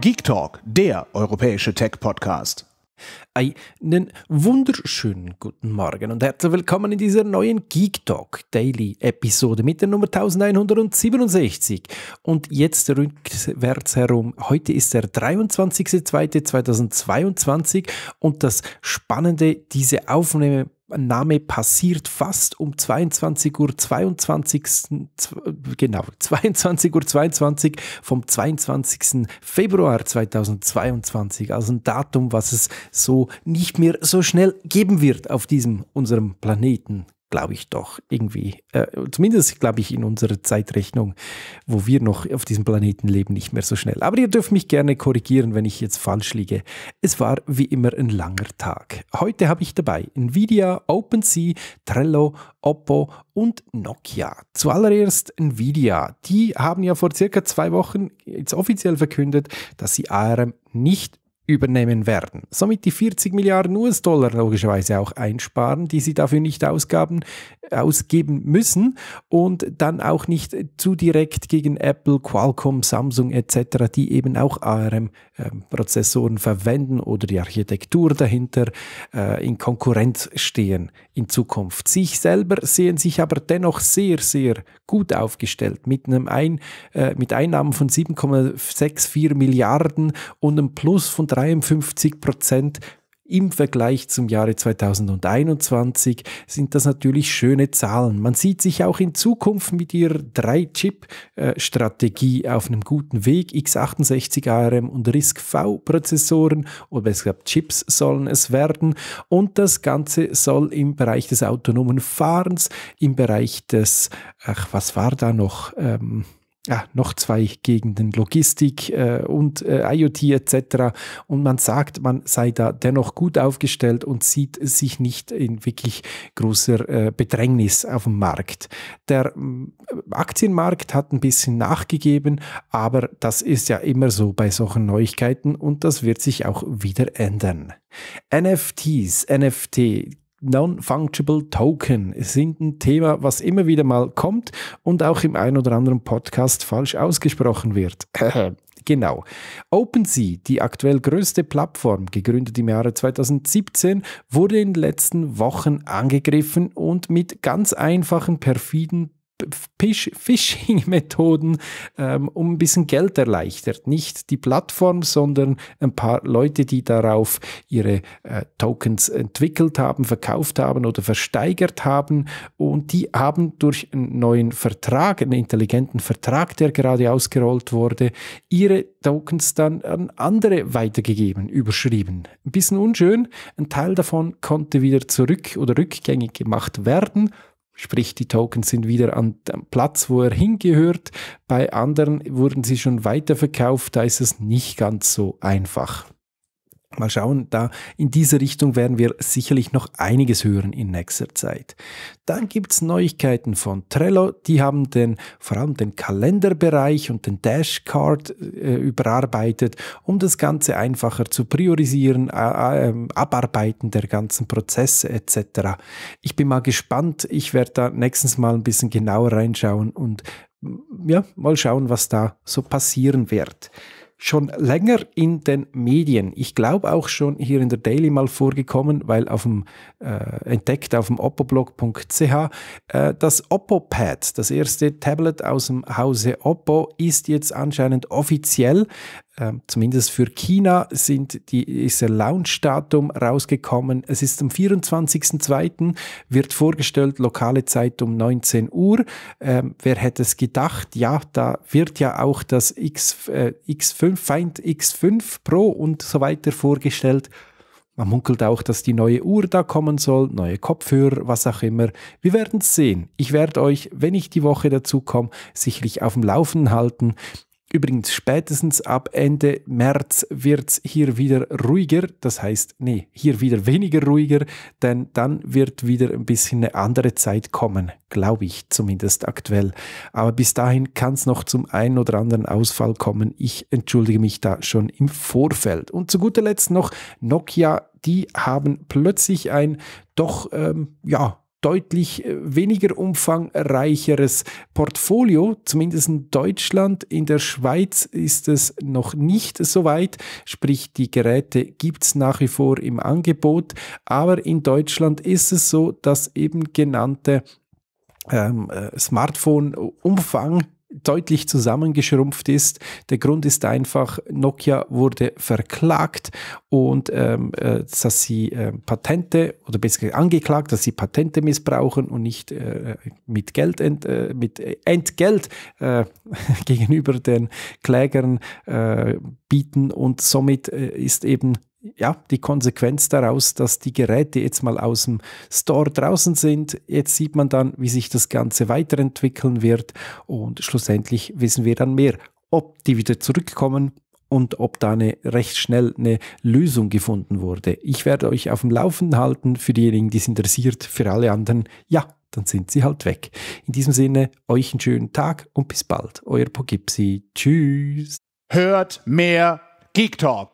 Geek Talk, der europäische Tech-Podcast. Einen wunderschönen guten Morgen und herzlich willkommen in dieser neuen Geek Talk Daily Episode mit der Nummer 1167. Und jetzt rückwärts herum. Heute ist der 23.02.2022 und das Spannende, diese Aufnahme Name passiert fast um 22 Uhr 22. Genau, 22 Uhr 22 vom 22. Februar 2022. Also ein Datum, was es so nicht mehr so schnell geben wird auf diesem unserem Planeten glaube ich doch irgendwie, äh, zumindest glaube ich in unserer Zeitrechnung, wo wir noch auf diesem Planeten leben, nicht mehr so schnell. Aber ihr dürft mich gerne korrigieren, wenn ich jetzt falsch liege. Es war wie immer ein langer Tag. Heute habe ich dabei Nvidia, OpenSea, Trello, Oppo und Nokia. Zuallererst Nvidia. Die haben ja vor circa zwei Wochen jetzt offiziell verkündet, dass sie ARM nicht übernehmen werden. Somit die 40 Milliarden US-Dollar logischerweise auch einsparen, die sie dafür nicht ausgaben, ausgeben müssen und dann auch nicht zu direkt gegen Apple, Qualcomm, Samsung etc., die eben auch ARM-Prozessoren ähm, verwenden oder die Architektur dahinter äh, in Konkurrenz stehen in Zukunft. Sich selber sehen sich aber dennoch sehr, sehr gut aufgestellt mit, einem ein, äh, mit Einnahmen von 7,64 Milliarden und einem Plus von 53 Prozent im Vergleich zum Jahre 2021 sind das natürlich schöne Zahlen. Man sieht sich auch in Zukunft mit ihrer 3-Chip-Strategie äh, auf einem guten Weg. x 68 ARM und RISC-V-Prozessoren oder es gab Chips sollen es werden. Und das Ganze soll im Bereich des autonomen Fahrens, im Bereich des, ach, was war da noch? Ähm ja, noch zwei Gegenden, Logistik äh, und äh, IoT etc. Und man sagt, man sei da dennoch gut aufgestellt und sieht sich nicht in wirklich großer äh, Bedrängnis auf dem Markt. Der mm, Aktienmarkt hat ein bisschen nachgegeben, aber das ist ja immer so bei solchen Neuigkeiten und das wird sich auch wieder ändern. NFTs, NFT Non-Fungible Token sind ein Thema, was immer wieder mal kommt und auch im ein oder anderen Podcast falsch ausgesprochen wird. Genau. OpenSea, die aktuell größte Plattform, gegründet im Jahre 2017, wurde in den letzten Wochen angegriffen und mit ganz einfachen, perfiden Phishing-Methoden ähm, um ein bisschen Geld erleichtert. Nicht die Plattform, sondern ein paar Leute, die darauf ihre äh, Tokens entwickelt haben, verkauft haben oder versteigert haben. Und die haben durch einen neuen Vertrag, einen intelligenten Vertrag, der gerade ausgerollt wurde, ihre Tokens dann an andere weitergegeben, überschrieben. Ein bisschen unschön. Ein Teil davon konnte wieder zurück oder rückgängig gemacht werden. Sprich, die Tokens sind wieder an dem Platz, wo er hingehört. Bei anderen wurden sie schon weiterverkauft. Da ist es nicht ganz so einfach. Mal schauen, da in diese Richtung werden wir sicherlich noch einiges hören in nächster Zeit. Dann gibt es Neuigkeiten von Trello, die haben den, vor allem den Kalenderbereich und den Dashcard äh, überarbeitet, um das Ganze einfacher zu priorisieren, äh, Abarbeiten der ganzen Prozesse etc. Ich bin mal gespannt, ich werde da nächstes mal ein bisschen genauer reinschauen und ja, mal schauen, was da so passieren wird schon länger in den Medien. Ich glaube auch schon hier in der Daily mal vorgekommen, weil auf dem äh, entdeckt auf dem oppoblog.ch äh, das Pad, das erste Tablet aus dem Hause Oppo, ist jetzt anscheinend offiziell ähm, zumindest für China sind die, ist der Launch-Datum rausgekommen. Es ist am 24.02. wird vorgestellt, lokale Zeit um 19 Uhr. Ähm, wer hätte es gedacht? Ja, da wird ja auch das X, äh, X5, Find X5 Pro und so weiter vorgestellt. Man munkelt auch, dass die neue Uhr da kommen soll, neue Kopfhörer, was auch immer. Wir werden es sehen. Ich werde euch, wenn ich die Woche dazu komme, sicherlich auf dem Laufen halten. Übrigens, spätestens ab Ende März wird es hier wieder ruhiger. Das heißt, nee, hier wieder weniger ruhiger, denn dann wird wieder ein bisschen eine andere Zeit kommen, glaube ich zumindest aktuell. Aber bis dahin kann es noch zum einen oder anderen Ausfall kommen. Ich entschuldige mich da schon im Vorfeld. Und zu guter Letzt noch Nokia. Die haben plötzlich ein doch ähm, ja deutlich äh, weniger umfangreicheres Portfolio, zumindest in Deutschland. In der Schweiz ist es noch nicht so weit, sprich die Geräte gibt es nach wie vor im Angebot, aber in Deutschland ist es so, dass eben genannte ähm, äh, Smartphone-Umfang deutlich zusammengeschrumpft ist. Der Grund ist einfach, Nokia wurde verklagt und ähm, äh, dass sie äh, Patente oder besser angeklagt, dass sie Patente missbrauchen und nicht äh, mit Geld ent, äh, mit Entgelt äh, gegenüber den Klägern äh, bieten und somit ist eben ja, die Konsequenz daraus, dass die Geräte jetzt mal aus dem Store draußen sind. Jetzt sieht man dann, wie sich das Ganze weiterentwickeln wird und schlussendlich wissen wir dann mehr, ob die wieder zurückkommen und ob da eine, recht schnell eine Lösung gefunden wurde. Ich werde euch auf dem Laufenden halten für diejenigen, die es interessiert, für alle anderen, ja, dann sind sie halt weg. In diesem Sinne, euch einen schönen Tag und bis bald. Euer Pogipsi. Tschüss. Hört mehr Geek Talk.